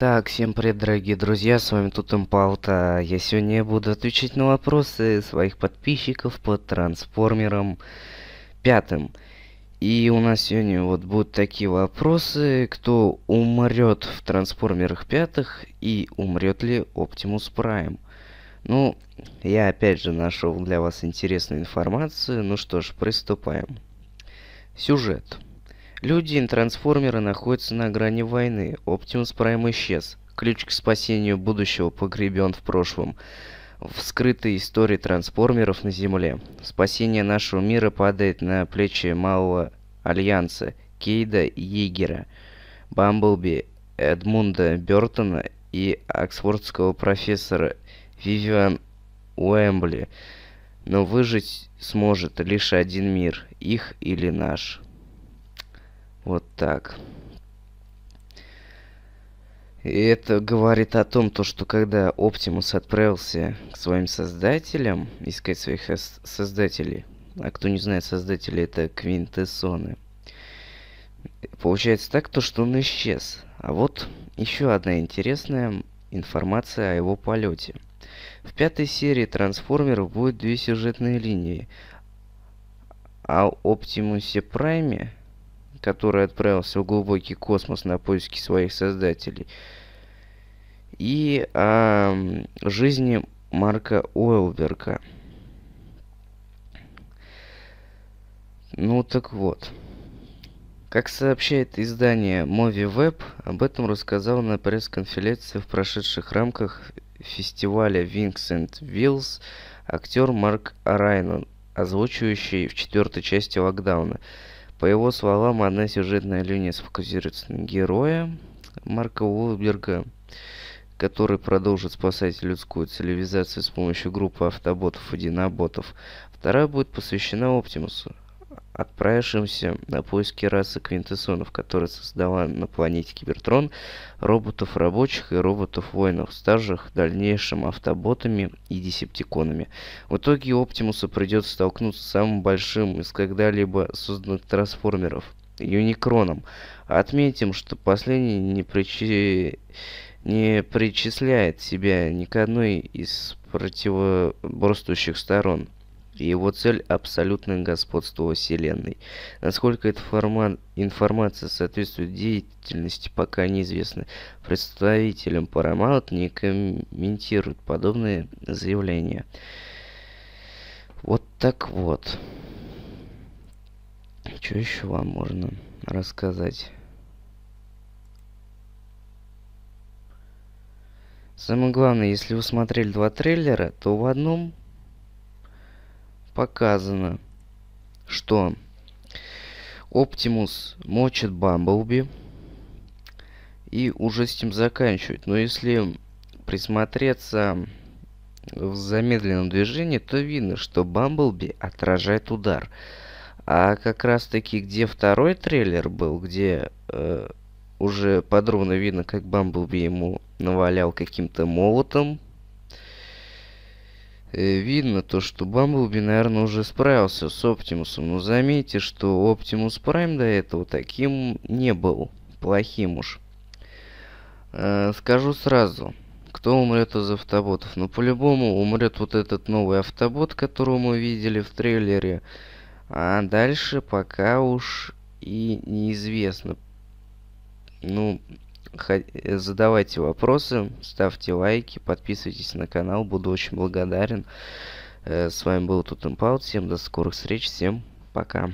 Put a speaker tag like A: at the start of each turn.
A: Так, всем привет, дорогие друзья, с вами тут Импаута. Я сегодня буду отвечать на вопросы своих подписчиков по трансформерам пятым. И у нас сегодня вот будут такие вопросы, кто умрет в трансформерах пятых и умрет ли Оптимус Прайм. Ну, я опять же нашел для вас интересную информацию. Ну что ж, приступаем. Сюжет. Люди-трансформеры и находятся на грани войны. Оптимус Прайм исчез. Ключ к спасению будущего погребен в прошлом. В скрытой истории трансформеров на Земле. Спасение нашего мира падает на плечи малого Альянса, Кейда Егера, Бамблби, Эдмунда Бертона и оксфордского профессора Вивиан Уэмбли. Но выжить сможет лишь один мир, их или наш. Вот так. И это говорит о том, то, что когда Оптимус отправился к своим создателям, искать своих создателей, а кто не знает создателей, это квинтэссоны, получается так, то, что он исчез. А вот еще одна интересная информация о его полете. В пятой серии трансформеров будет две сюжетные линии. а Оптимусе Прайме который отправился в глубокий космос на поиски своих создателей, и о жизни Марка Уэлберга. Ну так вот. Как сообщает издание MovieWeb, об этом рассказал на пресс-конференции в прошедших рамках фестиваля Vincent Wills актер Марк Райнон, озвучивающий в четвертой части локдауна – по его словам, одна сюжетная линия сфокусируется на героя Марка Уолберга, который продолжит спасать людскую цивилизацию с помощью группы автоботов и диноботов. Вторая будет посвящена Оптимусу, отправившимся на поиски расы квинтэссонов, которая создала на планете Кибертрон роботов рабочих и роботов воинов, ставших в дальнейшем автоботами и десептиконами. В итоге Оптимусу придется столкнуться с самым большим из когда-либо созданных трансформеров – Юникроном. Отметим, что последний не, причи... не причисляет себя ни к одной из противоборствующих сторон – и его цель – абсолютное господство Вселенной. Насколько эта форма... информация соответствует деятельности, пока неизвестно. Представителям Paramount не комментируют подобные заявления. Вот так вот. Что еще вам можно рассказать? Самое главное, если вы смотрели два трейлера, то в одном показано, что Оптимус мочит Бамблби и уже с ним заканчивает. Но если присмотреться в замедленном движении, то видно, что Бамблби отражает удар. А как раз таки, где второй трейлер был, где э, уже подробно видно, как Бамблби ему навалял каким-то молотом, Э, видно то, что Бамблби, наверное, уже справился с Оптимусом. Но заметьте, что Оптимус Прайм до этого таким не был. Плохим уж. Э, скажу сразу, кто умрет из автоботов. Но ну, по-любому умрет вот этот новый автобот, которого мы видели в трейлере. А дальше пока уж и неизвестно. Ну, Э, задавайте вопросы, ставьте лайки, подписывайтесь на канал, буду очень благодарен. Э, с вами был Тутемпаут, всем до скорых встреч, всем пока.